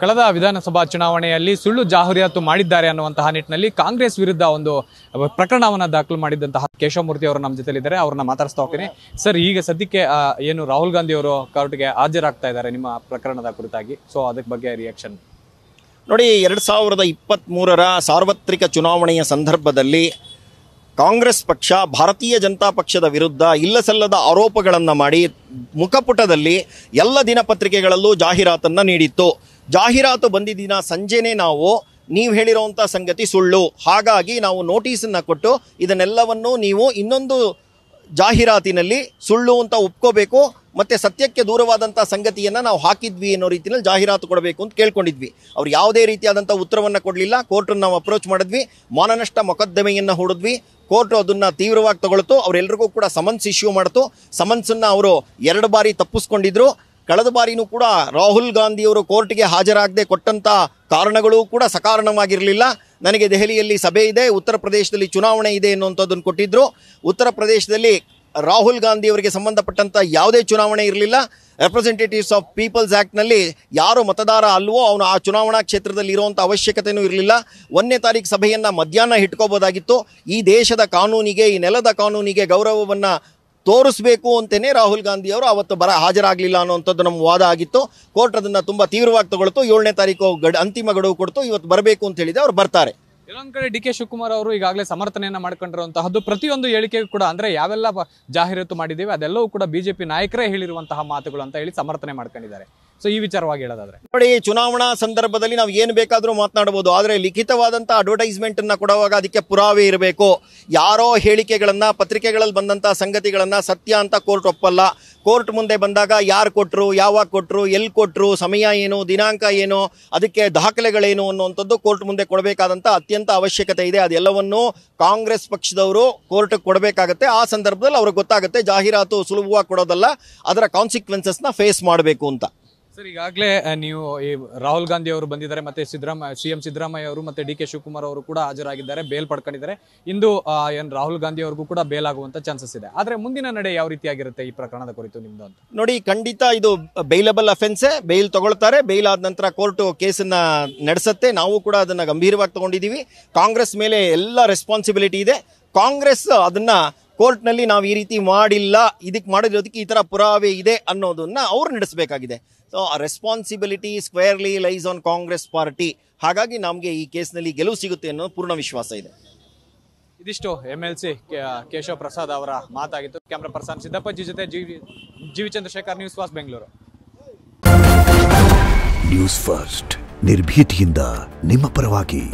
ಕಳೆದ ವಿಧಾನಸಭಾ ಚುನಾವಣೆಯಲ್ಲಿ ಸುಳ್ಳು ಜಾಹೀರಾತು ಮಾಡಿದ್ದಾರೆ ಅನ್ನುವಂತಹ ನಿಟ್ಟಿನಲ್ಲಿ ಕಾಂಗ್ರೆಸ್ ವಿರುದ್ಧ ಒಂದು ಪ್ರಕರಣವನ್ನು ದಾಖಲು ಮಾಡಿದಂತಹ ಕೇಶವಮೂರ್ತಿ ಅವರು ನಮ್ಮ ಜೊತೆಲಿದ್ದಾರೆ ಅವ್ರನ್ನ ಮಾತಾಡಿಸ್ತಾ ಹೋಗ್ತೀನಿ ಸರ್ ಈಗ ಸದ್ಯಕ್ಕೆ ಏನು ರಾಹುಲ್ ಗಾಂಧಿ ಅವರು ಕೋರ್ಟ್ಗೆ ಹಾಜರಾಗ್ತಾ ಇದ್ದಾರೆ ನಿಮ್ಮ ಪ್ರಕರಣದ ಕುರಿತಾಗಿ ಸೊ ಅದಕ್ಕೆ ಬಗ್ಗೆ ರಿಯಾಕ್ಷನ್ ನೋಡಿ ಎರಡ್ ಸಾವಿರದ ಇಪ್ಪತ್ತ್ಮೂರರ ಸಾರ್ವತ್ರಿಕ ಚುನಾವಣೆಯ ಸಂದರ್ಭದಲ್ಲಿ ಕಾಂಗ್ರೆಸ್ ಪಕ್ಷ ಭಾರತೀಯ ಜನತಾ ಪಕ್ಷದ ವಿರುದ್ಧ ಇಲ್ಲಸಲ್ಲದ ಆರೋಪಗಳನ್ನು ಮಾಡಿ ಮುಖಪುಟದಲ್ಲಿ ಎಲ್ಲ ದಿನಪತ್ರಿಕೆಗಳಲ್ಲೂ ಜಾಹೀರಾತನ್ನು ನೀಡಿತ್ತು ಜಾಹೀರಾತು ಬಂದಿದ್ದ ದಿನ ಸಂಜೆನೇ ನಾವು ನೀವು ಹೇಳಿರೋವಂಥ ಸಂಗತಿ ಸುಳ್ಳು ಹಾಗಾಗಿ ನಾವು ನೋಟಿಸನ್ನು ಕೊಟ್ಟು ಇದನ್ನೆಲ್ಲವನ್ನು ನೀವು ಇನ್ನೊಂದು ಜಾಹೀರಾತಿನಲ್ಲಿ ಸುಳ್ಳು ಅಂತ ಒಪ್ಕೋಬೇಕು ಮತ್ತು ಸತ್ಯಕ್ಕೆ ದೂರವಾದಂಥ ಸಂಗತಿಯನ್ನು ನಾವು ಹಾಕಿದ್ವಿ ಅನ್ನೋ ರೀತಿಯಲ್ಲಿ ಜಾಹೀರಾತು ಕೊಡಬೇಕು ಅಂತ ಕೇಳ್ಕೊಂಡಿದ್ವಿ ಅವ್ರು ಯಾವುದೇ ರೀತಿಯಾದಂಥ ಉತ್ತರವನ್ನು ಕೊಡಲಿಲ್ಲ ಕೋರ್ಟನ್ನು ನಾವು ಅಪ್ರೋಚ್ ಮಾಡಿದ್ವಿ ಮಾನನಷ್ಟ ಮೊಕದ್ದಮೆಯನ್ನು ಹೂಡಿದ್ವಿ ಕೋರ್ಟು ಅದನ್ನು ತೀವ್ರವಾಗಿ ತಗೊಳ್ತು ಅವರೆಲ್ಲರಿಗೂ ಕೂಡ ಸಮನ್ಸ್ ಇಶ್ಯೂ ಮಾಡಿತು ಸಮನ್ಸನ್ನು ಅವರು ಎರಡು ಬಾರಿ ತಪ್ಪಿಸ್ಕೊಂಡಿದ್ರು ಕಳೆದ ಬಾರಿನೂ ಕೂಡ ರಾಹುಲ್ ಗಾಂಧಿಯವರು ಕೋರ್ಟ್ಗೆ ಹಾಜರಾಗದೆ ಕೊಟ್ಟಂಥ ಕಾರಣಗಳು ಕೂಡ ಸಕಾರಣವಾಗಿರಲಿಲ್ಲ ನನಗೆ ದೆಹಲಿಯಲ್ಲಿ ಸಭೆ ಇದೆ ಉತ್ತರ ಪ್ರದೇಶದಲ್ಲಿ ಚುನಾವಣೆ ಇದೆ ಅನ್ನುವಂಥದ್ದನ್ನು ಕೊಟ್ಟಿದ್ದರು ಉತ್ತರ ಪ್ರದೇಶದಲ್ಲಿ ರಾಹುಲ್ ಗಾಂಧಿ ಅವರಿಗೆ ಸಂಬಂಧಪಟ್ಟಂಥ ಯಾವುದೇ ಚುನಾವಣೆ ಇರಲಿಲ್ಲ ರೆಪ್ರೆಸೆಂಟೇಟಿವ್ಸ್ ಆಫ್ ಪೀಪಲ್ಸ್ ಆ್ಯಕ್ಟ್ನಲ್ಲಿ ಯಾರು ಮತದಾರ ಅಲ್ವೋ ಅವನು ಆ ಚುನಾವಣಾ ಕ್ಷೇತ್ರದಲ್ಲಿ ಇರುವಂಥ ಅವಶ್ಯಕತೆಯೂ ಇರಲಿಲ್ಲ ಒಂದನೇ ತಾರೀಕು ಸಭೆಯನ್ನು ಮಧ್ಯಾಹ್ನ ಇಟ್ಕೋಬೋದಾಗಿತ್ತು ಈ ದೇಶದ ಕಾನೂನಿಗೆ ಈ ನೆಲದ ಕಾನೂನಿಗೆ ಗೌರವವನ್ನು ತೋರಿಸಬೇಕು ಅಂತನೇ ರಾಹುಲ್ ಗಾಂಧಿ ಅವರು ಅವತ್ತು ಬರ ಹಾಜರಾಗಲಿಲ್ಲ ಅನ್ನೋಂಥದ್ದು ನಮ್ಮ ವಾದ ಆಗಿತ್ತು ಕೋರ್ಟ್ ಅದನ್ನು ತುಂಬ ತೀವ್ರವಾಗಿ ತಗೊಳ್ತು ಏಳನೇ ತಾರೀಕು ಗಡ್ ಅಂತಿಮ ಗಡುವು ಕೊಡ್ತು ಇವತ್ತು ಬರಬೇಕು ಅಂತ ಹೇಳಿದೆ ಅವ್ರು ಬರ್ತಾರೆ ಇನ್ನೊಂದು ಕಡೆ ಡಿ ಕೆ ಶಿವಕುಮಾರ್ ಅವರು ಈಗಾಗಲೇ ಸಮರ್ಥನೆಯನ್ನ ಮಾಡ್ಕೊಂಡಿರುವಂತಹದ್ದು ಪ್ರತಿಯೊಂದು ಹೇಳಿಕೆಗೂ ಕೂಡ ಅಂದ್ರೆ ಯಾವೆಲ್ಲ ಜಾಹೀರಾತು ಮಾಡಿದ್ದೀವಿ ಅದೆಲ್ಲವೂ ಕೂಡ ಬಿಜೆಪಿ ನಾಯಕರೇ ಹೇಳಿರುವಂತಹ ಮಾತುಗಳು ಅಂತ ಹೇಳಿ ಸಮರ್ಥನೆ ಮಾಡ್ಕೊಂಡಿದ್ದಾರೆ ಸೊ ಈ ವಿಚಾರವಾಗಿ ಹೇಳೋದಾದ್ರೆ ನೋಡಿ ಚುನಾವಣಾ ಸಂದರ್ಭದಲ್ಲಿ ನಾವು ಏನು ಬೇಕಾದರೂ ಮಾತನಾಡಬಹುದು ಆದರೆ ಲಿಖಿತವಾದಂಥ ಅಡ್ವರ್ಟೈಸ್ಮೆಂಟ್ ಅನ್ನ ಕೊಡುವಾಗ ಅದಕ್ಕೆ ಪುರಾವೆ ಇರಬೇಕು ಯಾರೋ ಹೇಳಿಕೆಗಳನ್ನು ಪತ್ರಿಕೆಗಳಲ್ಲಿ ಬಂದಂಥ ಸಂಗತಿಗಳನ್ನು ಸತ್ಯ ಅಂತ ಕೋರ್ಟ್ ಒಪ್ಪಲ್ಲ ಕೋರ್ಟ್ ಮುಂದೆ ಬಂದಾಗ ಯಾರು ಕೊಟ್ಟರು ಯಾವಾಗ ಕೊಟ್ಟರು ಎಲ್ಲಿ ಕೊಟ್ಟರು ಸಮಯ ಏನು ದಿನಾಂಕ ಏನು ಅದಕ್ಕೆ ದಾಖಲೆಗಳೇನು ಅನ್ನುವಂಥದ್ದು ಕೋರ್ಟ್ ಮುಂದೆ ಕೊಡಬೇಕಾದಂಥ ಅತ್ಯಂತ ಅವಶ್ಯಕತೆ ಇದೆ ಅದೆಲ್ಲವನ್ನು ಕಾಂಗ್ರೆಸ್ ಪಕ್ಷದವರು ಕೋರ್ಟ್ಗೆ ಕೊಡಬೇಕಾಗತ್ತೆ ಆ ಸಂದರ್ಭದಲ್ಲಿ ಅವ್ರಿಗೆ ಗೊತ್ತಾಗುತ್ತೆ ಜಾಹೀರಾತು ಸುಲಭವಾಗಿ ಕೊಡೋದಲ್ಲ ಅದರ ಕಾನ್ಸಿಕ್ವೆನ್ಸಸ್ನ ಫೇಸ್ ಮಾಡಬೇಕು ಅಂತ ಸರ್ ಈಗಾಗಲೇ ನೀವು ಈ ರಾಹುಲ್ ಗಾಂಧಿ ಅವರು ಬಂದಿದ್ದಾರೆ ಮತ್ತೆ ಸಿದ್ದರಾಮಯ್ಯ ಸಿ ಎಂ ಸಿದ್ದರಾಮಯ್ಯ ಅವರು ಮತ್ತೆ ಡಿ ಕೆ ಶಿವಕುಮಾರ್ ಅವರು ಕೂಡ ಹಾಜರಾಗಿದ್ದಾರೆ ಬೇಲ್ ಪಡ್ಕೊಂಡಿದ್ದಾರೆ ಇಂದು ಏನು ರಾಹುಲ್ ಗಾಂಧಿ ಅವ್ರಿಗೂ ಕೂಡ ಬೇಲ್ ಆಗುವಂತ ಚಾನ್ಸಸ್ ಇದೆ ಆದರೆ ಮುಂದಿನ ನಡೆ ಯಾವ ರೀತಿ ಆಗಿರುತ್ತೆ ಈ ಪ್ರಕರಣದ ಕುರಿತು ನಿಮ್ದು ಅಂತ ನೋಡಿ ಖಂಡಿತ ಇದು ಬೈಲಬಲ್ ಅಫೆನ್ಸೇ ಬೈಲ್ ತಗೊಳ್ತಾರೆ ಬೈಲ್ ಆದ ನಂತರ ಕೋರ್ಟು ಕೇಸನ್ನ ನಡೆಸುತ್ತೆ ನಾವು ಕೂಡ ಅದನ್ನ ಗಂಭೀರವಾಗಿ ತಗೊಂಡಿದ್ದೀವಿ ಕಾಂಗ್ರೆಸ್ ಮೇಲೆ ಎಲ್ಲ ರೆಸ್ಪಾನ್ಸಿಬಿಲಿಟಿ ಇದೆ ಕಾಂಗ್ರೆಸ್ ಅದನ್ನ ಕೋರ್ಟ್ನಲ್ಲಿ ನಾವು ಈ ರೀತಿ ಮಾಡಿಲ್ಲ ಇದಕ್ಕೆ ಮಾಡಿರೋದಕ್ಕೆ ಈ ಥರ ಪುರಾವೆ ಇದೆ ಅನ್ನೋದನ್ನು ಅವ್ರು ನಡೆಸಬೇಕಾಗಿದೆ so responsibility squarely lies on Congress party ಹಾಗಾಗಿ ನಮಗೆ ಈ ಕೇಸ್ನಲ್ಲಿ ಗೆಲುವು ಸಿಗುತ್ತೆ ಅನ್ನೋ ಪೂರ್ಣ ವಿಶ್ವಾಸ ಇದೆ ಇದಿಷ್ಟು M L C Keshava Prasad ಅವರ ಮಾತಾಗಿತ್ತು ಕ್ಯಾಮ್ರಾ ಪರ್ಸನ್ ಸಿದ್ದಪ್ಪಾಜಿ ಜೊತೆ G V Chandrashekar news first Bengaluru news first ನಿರ್ಭೀತಿಯಿಂದ ನಿಮ್ಮ ಪರವಾಗಿ